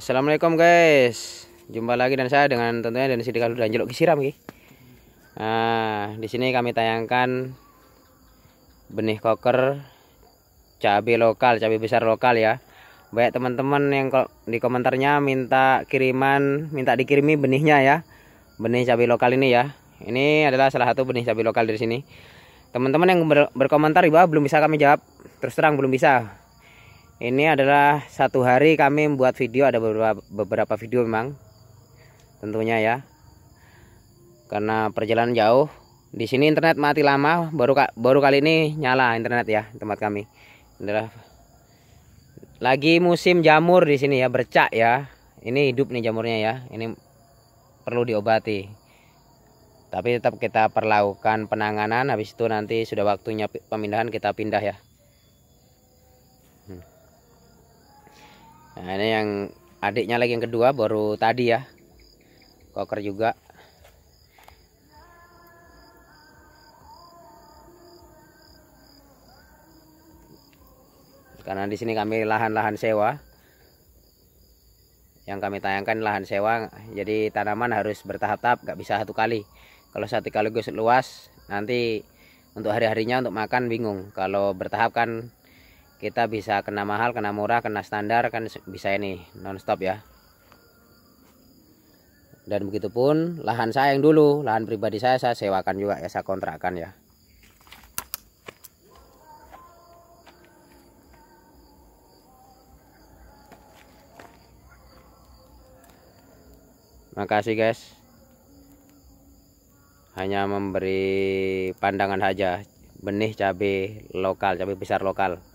Assalamualaikum guys Jumpa lagi dan saya dengan tentunya dan Sidik dan Jeluk Kisiram Ki. Nah, di sini kami tayangkan benih koker cabai lokal, cabai besar lokal ya. Baik teman-teman yang di komentarnya minta kiriman, minta dikirimi benihnya ya. Benih cabai lokal ini ya. Ini adalah salah satu benih cabai lokal di sini. Teman-teman yang berkomentar di bawah belum bisa kami jawab. Terus terang belum bisa ini adalah satu hari kami membuat video ada beberapa beberapa video memang tentunya ya karena perjalanan jauh di sini internet mati lama baru baru kali ini nyala internet ya tempat kami adalah lagi musim jamur di sini ya bercak ya ini hidup nih jamurnya ya ini perlu diobati tapi tetap kita perlakukan penanganan habis itu nanti sudah waktunya pemindahan kita pindah ya nah ini yang adiknya lagi yang kedua baru tadi ya koker juga karena di sini kami lahan-lahan sewa yang kami tayangkan lahan sewa jadi tanaman harus bertahap-tahap nggak bisa satu kali kalau satu kali gue luas nanti untuk hari-harinya untuk makan bingung kalau bertahap kan kita bisa kena mahal kena murah kena standar kan bisa ini nonstop ya dan begitu pun lahan saya yang dulu lahan pribadi saya saya sewakan juga ya saya kontrakan ya makasih guys hanya memberi pandangan saja benih cabai lokal cabai besar lokal